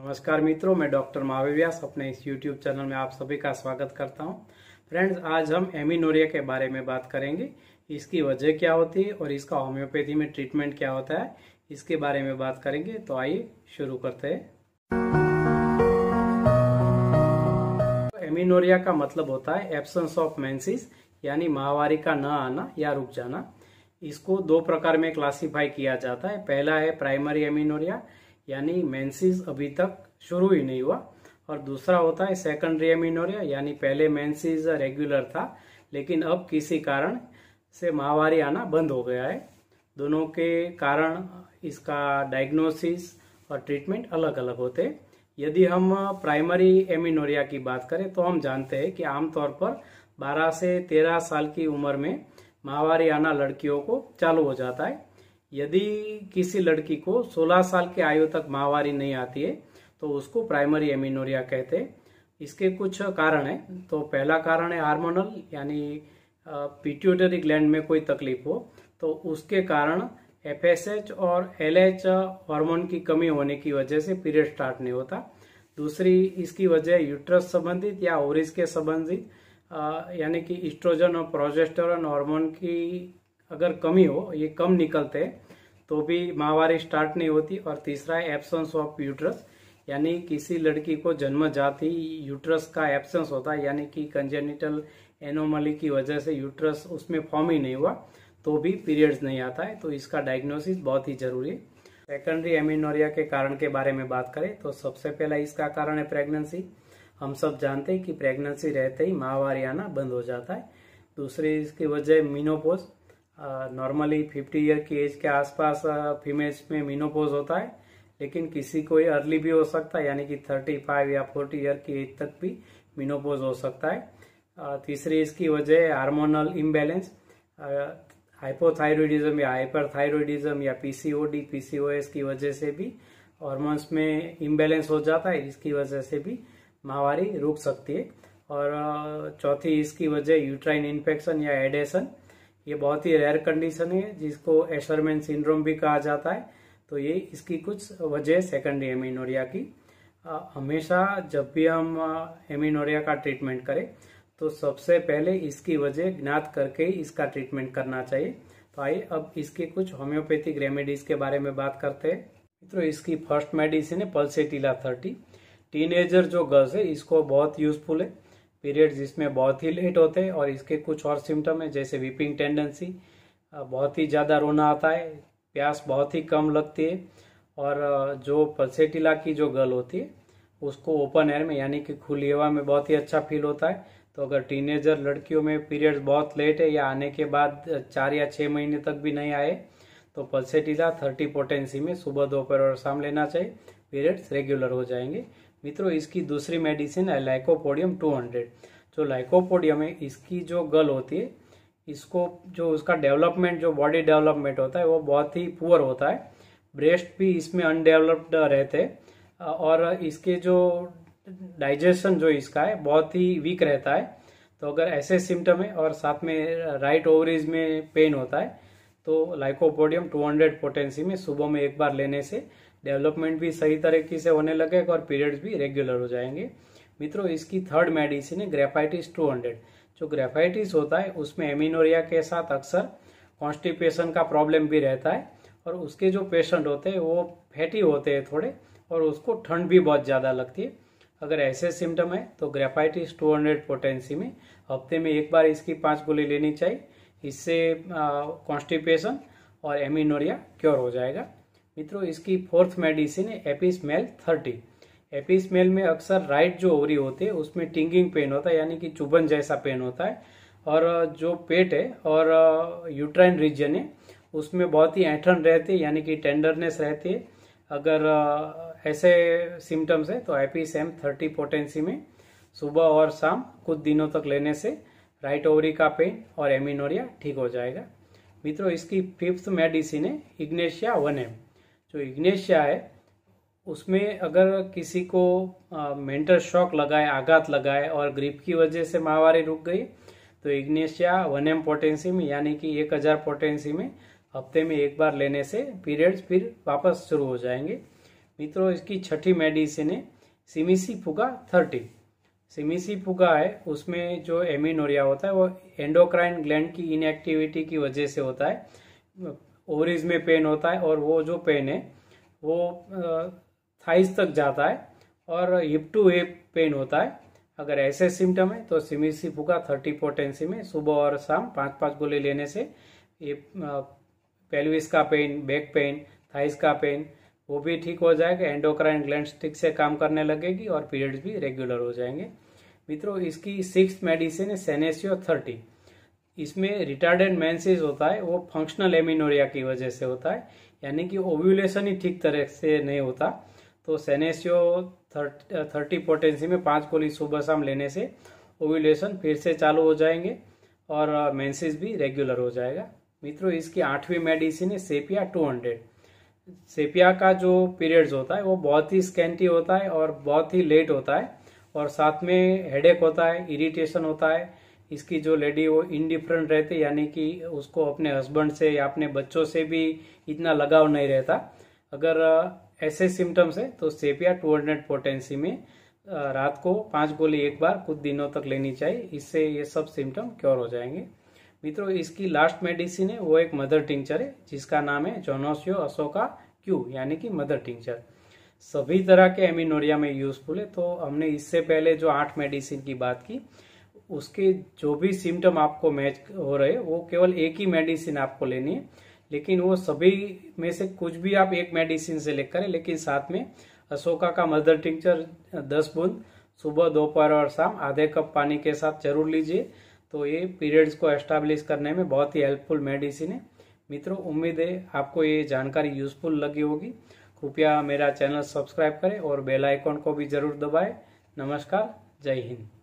नमस्कार मित्रों मैं डॉक्टर मावे व्यास अपने इस यूट्यूब चैनल में आप सभी का स्वागत करता हूं फ्रेंड्स आज हम एमिनोरिया के बारे में बात करेंगे इसकी वजह क्या होती है और इसका होम्योपैथी में ट्रीटमेंट क्या होता है इसके बारे में बात करेंगे तो आइए शुरू करते हैं तो एमिनोरिया का मतलब होता है एबसेंस ऑफ मेंसिस यानी महावारी का न आना या रुक जाना इसको दो प्रकार में क्लासीफाई किया जाता है पहला है प्राइमरी एमिनोरिया यानी मेंसिस अभी तक शुरू ही नहीं हुआ और दूसरा होता है सेकेंडरी एमिनोरिया यानी पहले मेंसिस रेगुलर था लेकिन अब किसी कारण से माहवारी आना बंद हो गया है दोनों के कारण इसका डायग्नोसिस और ट्रीटमेंट अलग अलग होते हैं यदि हम प्राइमरी एमिनोरिया की बात करें तो हम जानते हैं कि आमतौर पर 12 से 13 साल की उम्र में माहवारी आना लड़कियों को चालू हो जाता है यदि किसी लड़की को 16 साल के आयु तक माहवारी नहीं आती है तो उसको प्राइमरी एमिनोरिया कहते हैं इसके कुछ कारण है तो पहला कारण है हार्मोनल यानी पिट्यूटरी ग्लैंड में कोई तकलीफ हो तो उसके कारण एफएसएच और एलएच हार्मोन की कमी होने की वजह से पीरियड स्टार्ट नहीं होता दूसरी इसकी वजह यूट्रस संबंधित या ओरिस के संबंधित यानी कि इस्ट्रोजन और प्रोजेस्टोरन हार्मोन की अगर कमी हो ये कम निकलते हैं तो भी माहवारी स्टार्ट नहीं होती और तीसरा है एब्सेंस ऑफ यूट्रस यानी किसी लड़की को जन्म जाती यूट्रस का एब्सेंस होता है यानी कि कंजेनिटल एनोमली की वजह से यूट्रस उसमें फॉर्म ही नहीं हुआ तो भी पीरियड्स नहीं आता है तो इसका डायग्नोसिस बहुत ही जरूरी है सेकेंडरी एमिनोरिया के कारण के बारे में बात करें तो सबसे पहला इसका कारण है प्रेगनेंसी हम सब जानते हैं कि प्रेगनेंसी रहते ही माहवारी आना बंद हो जाता है दूसरी इसकी वजह मीनोपोज नॉर्मली फिफ्टी ईयर की एज के आसपास फीमेल्स में मीनोपोज होता है लेकिन किसी को अर्ली भी हो सकता है यानी कि थर्टी फाइव या फोर्टी ईयर की एज तक भी मीनोपोज हो सकता है तीसरी इसकी वजह हार्मोनल इम्बेलेंस हाइपोथायरॉयडिज्म या हाइपरथायरॉयडिज्म या पीसीओडी पीसीओएस की वजह से भी हॉर्मोन्स में इम्बेलेंस हो जाता है इसकी वजह से भी माहवारी रुक सकती है और चौथी इसकी वजह यूट्राइन इन्फेक्शन या एडेशन ये बहुत ही रेयर कंडीशन है जिसको एशरमैन सिंड्रोम भी कहा जाता है तो ये इसकी कुछ वजह सेकेंडरी एमिनोरिया की आ, हमेशा जब भी हम एमिनोरिया का ट्रीटमेंट करें तो सबसे पहले इसकी वजह ज्ञात करके इसका ट्रीटमेंट करना चाहिए तो आइए अब इसके कुछ होम्योपैथिक रेमेडीज के बारे में बात करते हैं मित्रों इसकी फर्स्ट मेडिसिन है पल्सेटीला थर्टी टीनेजर जो गर्ल्स है इसको बहुत यूजफुल है पीरियड्स इसमें बहुत ही लेट होते हैं और इसके कुछ और सिम्टम है जैसे वीपिंग टेंडेंसी बहुत ही ज़्यादा रोना आता है प्यास बहुत ही कम लगती है और जो पल्सेटिला की जो गल होती है उसको ओपन एयर में यानी कि खुली हवा में बहुत ही अच्छा फील होता है तो अगर टीनेजर लड़कियों में पीरियड्स बहुत लेट है या आने के बाद चार या छः महीने तक भी नहीं आए तो पल्सेटिला थर्टी पोटेंसी में सुबह दोपहर और शाम लेना चाहिए पीरियड्स रेगुलर हो जाएंगे मित्रों इसकी दूसरी मेडिसिन है लाइकोपोडियम 200 जो लाइकोपोडियम है इसकी जो गल होती है इसको जो उसका डेवलपमेंट जो बॉडी डेवलपमेंट होता है वो बहुत ही पुअर होता है ब्रेस्ट भी इसमें अनडेवलप्ड रहते और इसके जो डाइजेशन जो इसका है बहुत ही वीक रहता है तो अगर ऐसे सिम्टम है और साथ में राइट ओवरीज में पेन होता है तो लाइकोपोडियम 200 पोटेंसी में सुबह में एक बार लेने से डेवलपमेंट भी सही तरीके से होने लगेगा और पीरियड्स भी रेगुलर हो जाएंगे मित्रों इसकी थर्ड मेडिसिन है ग्रेफाइटिस टू हंड्रेड जो ग्रेफाइटिस होता है उसमें एमिनोरिया के साथ अक्सर कॉन्स्टिपेशन का प्रॉब्लम भी रहता है और उसके जो पेशेंट होते हैं वो फैटी होते हैं थोड़े और उसको ठंड भी बहुत ज़्यादा लगती है अगर ऐसे सिम्टम है तो ग्रेफाइटिस 200 हंड्रेड पोटेंसी में हफ्ते में एक बार इसकी पांच गोली लेनी चाहिए इससे कॉन्स्टिपेशन और एमिनोरिया क्योर हो जाएगा मित्रों इसकी फोर्थ मेडिसिन है स्मेल थर्टी स्मेल में अक्सर राइट जो ओवरी होते है उसमें टिंगिंग पेन होता है यानी कि चुभन जैसा पेन होता है और जो पेट है और यूट्राइन रीजन है उसमें बहुत ही ऐठन रहती है यानी कि टेंडरनेस रहती है अगर ऐसे सिम्टम्स है तो एपीसेम थर्टी पोटेंसी में सुबह और शाम कुछ दिनों तक लेने से राइट ओवरी का पेन और एमिनोरिया ठीक हो जाएगा मित्रों इसकी फिफ्थ मेडिसिन है इग्नेशिया वन एम जो इग्नेशिया है उसमें अगर किसी को मेंटल शॉक लगाए आघात लगाए और ग्रीप की वजह से माहवारी रुक गई तो इग्नेशिया वन एम पोटेंसी में यानी कि एक हज़ार पोटेंसी में हफ्ते में एक बार लेने से पीरियड्स फिर वापस शुरू हो जाएंगे मित्रों इसकी छठी मेडिसिन है सिमिसी फुगा थर्टी सिमिसी फुगा है उसमें जो एमिनोरिया होता है वो एंडोक्राइन ग्लैंड की इनएक्टिविटी की वजह से होता है ओवरीज में पेन होता है और वो जो पेन है वो थाइस तक जाता है और हिप टू हिप पेन होता है अगर ऐसे सिम्टम है तो सिमिसी फूका थर्टी पोटेंसी में सुबह और शाम पाँच पाँच गोली लेने से ये पेल्विस का पेन बैक पेन थाइस का पेन वो भी ठीक हो जाएगा एंडोक्राइन ग्लैंड ठीक से काम करने लगेगी और पीरियड्स भी रेगुलर हो जाएंगे मित्रों इसकी सिक्स मेडिसिन है सेनेसियो थर्टी इसमें रिटार्डेड मैंसेज होता है वो फंक्शनल एमिनोरिया की वजह से होता है यानी कि ओव्यूलेशन ही ठीक तरह से नहीं होता तो सेनेसियो थर्टी पोटेंसी में पाँच गोली सुबह शाम लेने से ओव्यूलेशन फिर से चालू हो जाएंगे और मैंसेज भी रेगुलर हो जाएगा मित्रों इसकी आठवीं मेडिसिन है सेपिया टू हंड्रेड सेपिया का जो पीरियड्स होता है वो बहुत ही स्कैंटी होता है और बहुत ही लेट होता है और साथ में हेडेक होता है इरिटेशन होता है इसकी जो लेडी वो इनडिफरेंट रहती यानी कि उसको अपने हस्बैंड से या अपने बच्चों से भी इतना लगाव नहीं रहता अगर ऐसे सिम्टम्स है तो सेपिया टू हंड्रेड पोटेंसी में रात को पांच गोली एक बार कुछ दिनों तक लेनी चाहिए इससे ये सब सिम्टम क्योर हो जाएंगे मित्रों इसकी लास्ट मेडिसिन है वो एक मदर टिंचर है जिसका नाम है जोनोसियो अशोका क्यू यानी कि मदर टिंचर सभी तरह के एमिनोरिया में यूजफुल है तो हमने इससे पहले जो आठ मेडिसिन की बात की उसके जो भी सिम्टम आपको मैच हो रहे वो केवल एक ही मेडिसिन आपको लेनी है लेकिन वो सभी में से कुछ भी आप एक मेडिसिन से लेकर लेकिन साथ में अशोका का मदर टिंचर दस बूंद सुबह दोपहर और शाम आधे कप पानी के साथ जरूर लीजिए तो ये पीरियड्स को एस्टाब्लिश करने में बहुत ही हेल्पफुल मेडिसिन है मित्रों उम्मीद है आपको ये जानकारी यूजफुल लगी होगी कृपया मेरा चैनल सब्सक्राइब करें और बेल आइकॉन को भी जरूर दबाएं नमस्कार जय हिंद